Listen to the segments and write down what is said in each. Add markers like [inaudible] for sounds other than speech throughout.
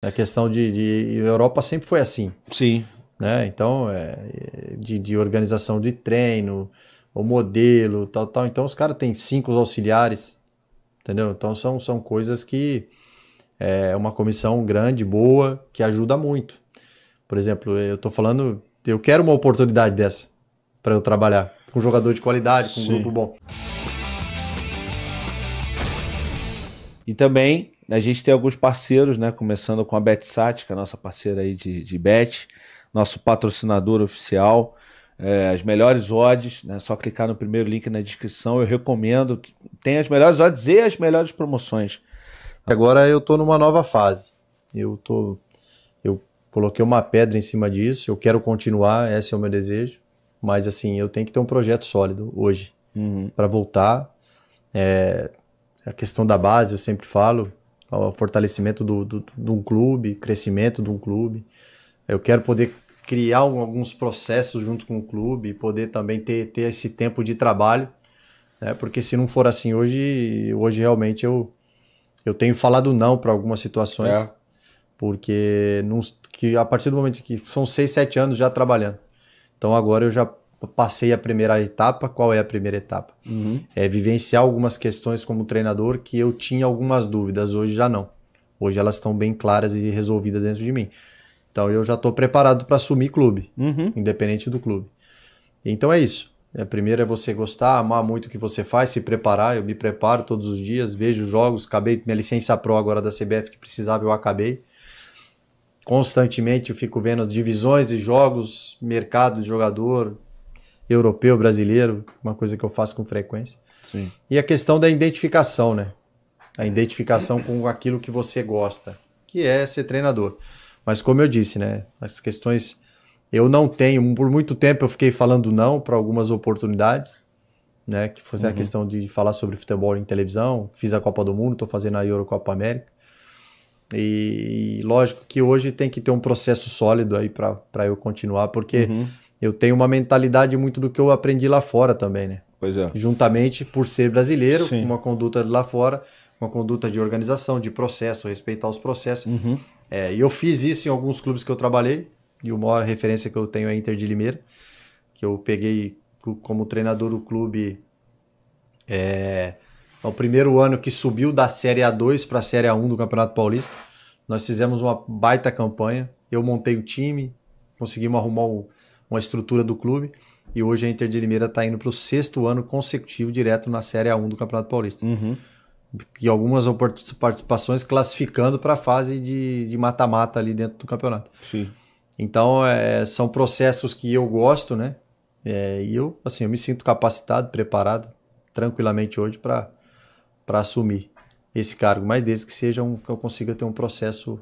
A questão de, de Europa sempre foi assim. Sim. Né? Então, é, de, de organização de treino, o modelo, tal, tal. Então, os caras têm cinco auxiliares, entendeu? Então, são, são coisas que é uma comissão grande, boa, que ajuda muito. Por exemplo, eu estou falando, eu quero uma oportunidade dessa para eu trabalhar com um jogador de qualidade, com um grupo bom. E também a gente tem alguns parceiros, né? Começando com a BetSat, que é a nossa parceira aí de, de bet, nosso patrocinador oficial. É, as melhores odds, né? Só clicar no primeiro link na descrição, eu recomendo. Tem as melhores odds e as melhores promoções. Agora eu tô numa nova fase. Eu tô eu coloquei uma pedra em cima disso, eu quero continuar, esse é o meu desejo, mas assim, eu tenho que ter um projeto sólido hoje uhum. para voltar. É, a questão da base, eu sempre falo, ao fortalecimento do, do, de um clube, crescimento de um clube. Eu quero poder criar alguns processos junto com o clube poder também ter, ter esse tempo de trabalho, né? porque se não for assim hoje, hoje realmente eu, eu tenho falado não para algumas situações, é. porque não, que a partir do momento que são seis, sete anos já trabalhando, então agora eu já passei a primeira etapa, qual é a primeira etapa? Uhum. É vivenciar algumas questões como treinador que eu tinha algumas dúvidas, hoje já não. Hoje elas estão bem claras e resolvidas dentro de mim. Então eu já estou preparado para assumir clube, uhum. independente do clube. Então é isso. A é, primeira é você gostar, amar muito o que você faz, se preparar. Eu me preparo todos os dias, vejo jogos, acabei minha licença pro agora da CBF que precisava, eu acabei constantemente eu fico vendo divisões e jogos, mercado de jogador, europeu, brasileiro, uma coisa que eu faço com frequência. Sim. E a questão da identificação, né? A identificação com aquilo que você gosta, que é ser treinador. Mas como eu disse, né? As questões eu não tenho, por muito tempo eu fiquei falando não para algumas oportunidades, né? Que fosse uhum. a questão de falar sobre futebol em televisão. Fiz a Copa do Mundo, estou fazendo a Eurocopa América. E, e, lógico que hoje tem que ter um processo sólido aí para eu continuar, porque uhum eu tenho uma mentalidade muito do que eu aprendi lá fora também, né? Pois é. Juntamente por ser brasileiro, uma conduta lá fora, uma conduta de organização, de processo, respeitar os processos. Uhum. É, e eu fiz isso em alguns clubes que eu trabalhei, e uma maior referência que eu tenho é Inter de Limeira, que eu peguei como treinador o clube. É, o primeiro ano que subiu da Série A2 para a Série A1 do Campeonato Paulista. Nós fizemos uma baita campanha. Eu montei o time, conseguimos arrumar um, uma estrutura do clube. E hoje a Inter de Limeira está indo para o sexto ano consecutivo direto na Série A1 do Campeonato Paulista. Uhum. E algumas participações classificando para a fase de mata-mata ali dentro do campeonato. Sim. Então, é, são processos que eu gosto, né? É, e eu, assim, eu me sinto capacitado, preparado, tranquilamente hoje para assumir esse cargo. Mas desde que seja um, que eu consiga ter um processo,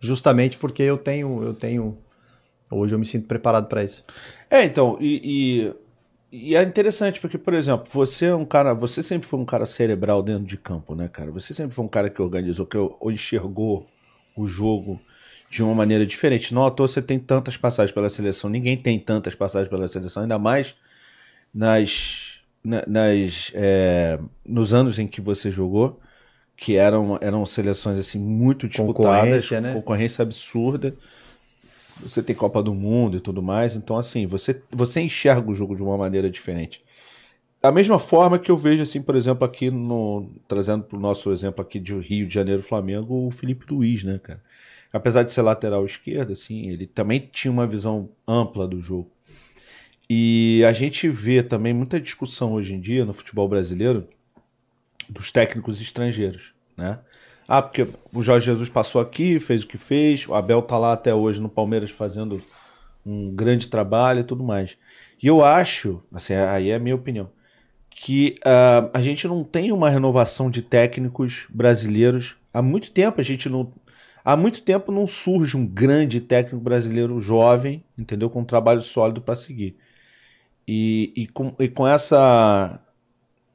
justamente porque eu tenho, eu tenho Hoje eu me sinto preparado para isso. É, então, e, e, e, é interessante porque, por exemplo, você é um cara, você sempre foi um cara cerebral dentro de campo, né, cara? Você sempre foi um cara que organizou, que enxergou o jogo de uma maneira diferente. Não à toa você tem tantas passagens pela seleção, ninguém tem tantas passagens pela seleção, ainda mais nas, nas é, nos anos em que você jogou, que eram, eram seleções assim muito disputadas, concorrência, né? concorrência absurda você tem Copa do Mundo e tudo mais, então assim, você, você enxerga o jogo de uma maneira diferente. Da mesma forma que eu vejo, assim, por exemplo, aqui no. Trazendo para o nosso exemplo aqui de Rio de Janeiro Flamengo, o Felipe Luiz, né, cara? Apesar de ser lateral esquerdo, assim, ele também tinha uma visão ampla do jogo. E a gente vê também muita discussão hoje em dia no futebol brasileiro dos técnicos estrangeiros, né? Ah, porque o Jorge Jesus passou aqui, fez o que fez, o Abel tá lá até hoje no Palmeiras fazendo um grande trabalho e tudo mais. E eu acho, assim, aí é a minha opinião, que uh, a gente não tem uma renovação de técnicos brasileiros. Há muito tempo a gente não. Há muito tempo não surge um grande técnico brasileiro jovem, entendeu? Com um trabalho sólido para seguir. E, e, com, e com essa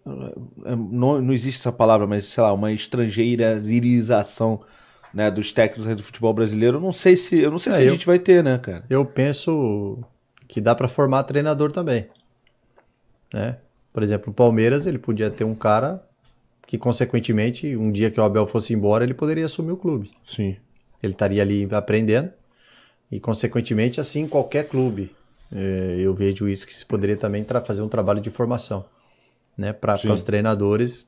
é, é, não, não existe essa palavra, mas sei lá, uma estrangeiralização né, dos técnicos do futebol brasileiro. Não sei se, eu não sei é, se eu, a gente vai ter, né, cara? Eu penso que dá para formar treinador também, né? Por exemplo, o Palmeiras, ele podia ter um cara que consequentemente, um dia que o Abel fosse embora, ele poderia assumir o clube. Sim. Ele estaria ali aprendendo e consequentemente assim qualquer clube. É, eu vejo isso que se poderia também fazer um trabalho de formação né, para os treinadores.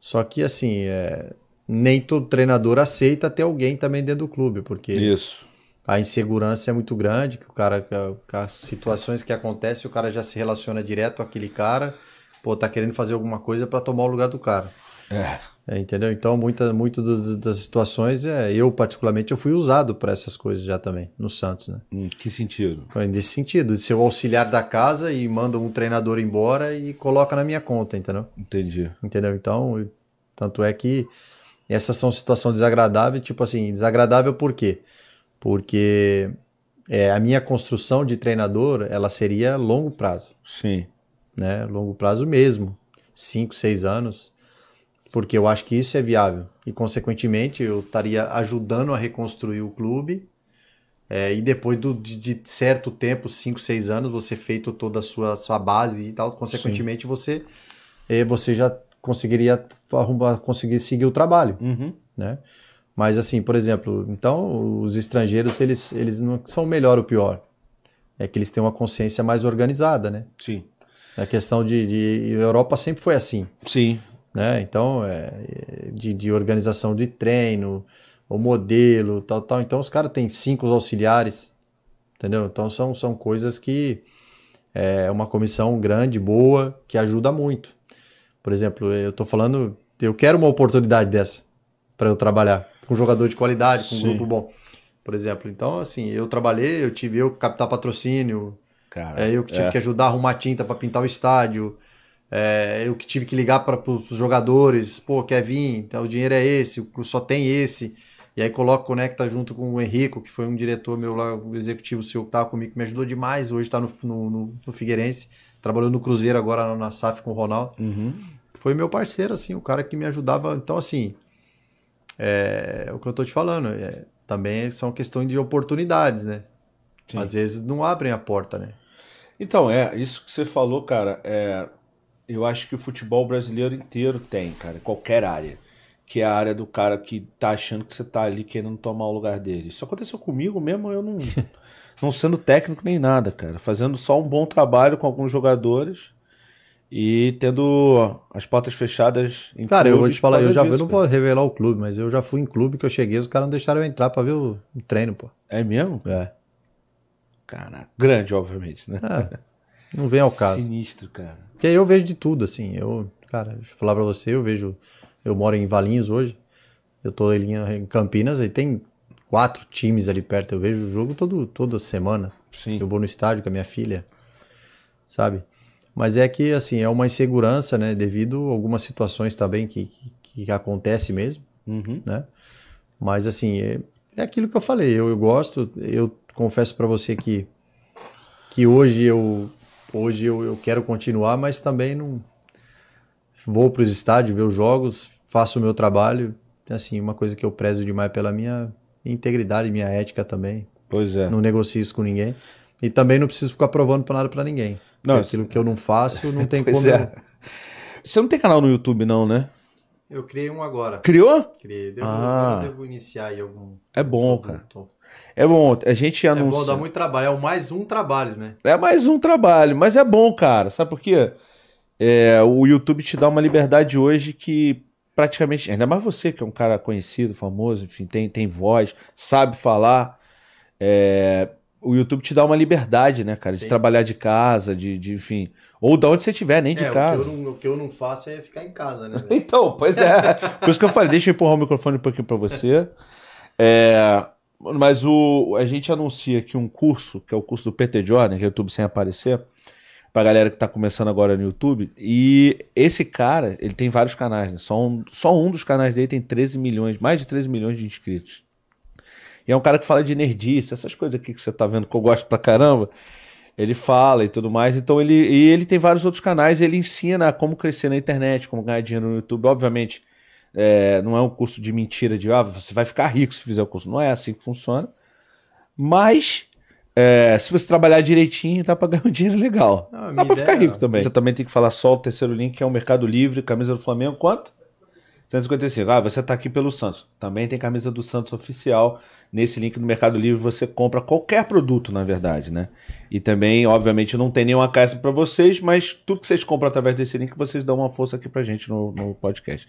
Só que assim, é, nem todo treinador aceita ter alguém também dentro do clube, porque Isso. a insegurança é muito grande, que o cara, que as situações que acontecem, o cara já se relaciona direto com aquele cara, pô, tá querendo fazer alguma coisa para tomar o lugar do cara. É. É, entendeu? Então, muitas muita das situações, é, eu particularmente, eu fui usado para essas coisas já também, no Santos, né? Em que sentido? Nesse sentido, de ser o auxiliar da casa e manda um treinador embora e coloca na minha conta, entendeu? Entendi. Entendeu? Então, tanto é que essas são situações desagradáveis, tipo assim, desagradável por quê? Porque é, a minha construção de treinador, ela seria longo prazo. Sim. Né? Longo prazo mesmo, cinco, seis anos porque eu acho que isso é viável. E, consequentemente, eu estaria ajudando a reconstruir o clube. É, e depois do, de, de, certo tempo, 5, 6 anos, você feito toda a sua, sua base e tal, consequentemente, Sim. você, é, você já conseguiria arrumar, conseguir seguir o trabalho. Uhum. Né? Mas, assim, por exemplo, então os estrangeiros, eles, eles não são o melhor ou pior. É que eles têm uma consciência mais organizada, né? Sim. A questão de, de Europa sempre foi assim. Sim né? Então, é, de, de organização de treino, o modelo, tal, tal. Então, os caras têm cinco auxiliares, entendeu? Então, são, são coisas que é, é uma comissão grande, boa, que ajuda muito. Por exemplo, eu estou falando, eu quero uma oportunidade dessa para eu trabalhar com jogador de qualidade, com Sim. um grupo bom, por exemplo. Então, assim, eu trabalhei, eu tive eu que captar patrocínio, Cara, é eu que tive é. que ajudar a arrumar tinta para pintar o estádio, é, eu que tive que ligar para os jogadores, pô, quer vir? Então, o dinheiro é esse, só tem esse. E aí coloco, conecta né, tá junto com o Henrico, que foi um diretor meu lá, o executivo seu que estava comigo, que me ajudou demais. Hoje está no, no, no, Figueirense, trabalhando no Cruzeiro agora na SAF com o Ronaldo. Uhum. Foi meu parceiro, assim, o cara que me ajudava. Então, assim, é, é o que eu estou te falando. É, também são questões de oportunidades, né? Sim. Às vezes não abrem a porta, né? Então, é, isso que você falou, cara, é, eu acho que o futebol brasileiro inteiro tem, cara, qualquer área. Que é a área do cara que tá achando que você tá ali querendo tomar o lugar dele. Isso aconteceu comigo mesmo, eu não, [laughs] não sendo técnico nem nada, cara. Fazendo só um bom trabalho com alguns jogadores e tendo as portas fechadas em Cara, eu vou te falar, eu já disso, eu não vou revelar o clube, mas eu já fui em clube que eu cheguei, os caras não deixaram eu entrar pra ver o treino, pô. É mesmo? É. Caraca, grande, obviamente, né? É. Não vem ao caso. Sinistro, cara. Porque aí eu vejo de tudo, assim. Eu, cara, deixa eu falar pra você, eu vejo. Eu moro em Valinhos hoje. Eu tô em Campinas e tem quatro times ali perto. Eu vejo o jogo todo, toda semana. Sim. Eu vou no estádio com a minha filha, sabe? Mas é que, assim, é uma insegurança, né? Devido a algumas situações também que, que, que acontece mesmo, uhum. né? Mas, assim, é, é aquilo que eu falei. Eu, eu gosto, eu confesso para você que, que hoje eu hoje eu, eu quero continuar, mas também não vou para os estádios ver os jogos, faço o meu trabalho. Assim, uma coisa que eu prezo demais pela minha integridade, minha ética também. Pois é. Não negocio isso com ninguém. E também não preciso ficar provando para nada para ninguém. Não, aquilo que eu não faço, não [laughs] tem como. É. Você não tem canal no YouTube, não, né? Eu criei um agora. Criou? Criei. Devo, ah. devo iniciar aí algum. É bom, algum cara. É bom, a gente anuncia. É bom, dá muito trabalho, é mais um trabalho, né? É mais um trabalho, mas é bom, cara. Sabe por quê? É, o YouTube te dá uma liberdade hoje que praticamente. Ainda mais você, que é um cara conhecido, famoso, enfim, tem, tem voz, sabe falar. É, o YouTube te dá uma liberdade, né, cara? De Sim. trabalhar de casa, de, de enfim. Ou da onde você estiver, nem é, de casa. O que, não, o que, eu não faço é ficar em casa, né? [laughs] então, pois é. Por isso que eu falei, deixa eu empurrar o microfone um pouquinho para você. É, mas o, a gente anuncia aqui um curso, que é o curso do PT Johnny, que é YouTube sem aparecer, pra galera que tá começando agora no YouTube. E esse cara, ele tem vários canais, né? Só um, só um dos canais dele tem 13 milhões, mais de 13 milhões de inscritos. E é um cara que fala de nerdice, essas coisas aqui que você tá vendo que eu gosto pra caramba. Ele fala e tudo mais. Então ele, e ele tem vários outros canais, ele ensina como crescer na internet, como ganhar dinheiro no YouTube, obviamente é, não é um curso de mentira de ah, você vai ficar rico se fizer o curso. Não é assim que funciona. Mas é, se você trabalhar direitinho, dá para ganhar um dinheiro legal. Não, dá para ficar rico também. Você também tem que falar só o terceiro link, que é o Mercado Livre, camisa do Flamengo, quanto? 155. Ah, você está aqui pelo Santos. Também tem camisa do Santos oficial. Nesse link do Mercado Livre você compra qualquer produto, na verdade, né? E também, obviamente, não tem nenhuma caixa para vocês, mas tudo que vocês compram através desse link, vocês dão uma força aqui pra gente no, no podcast.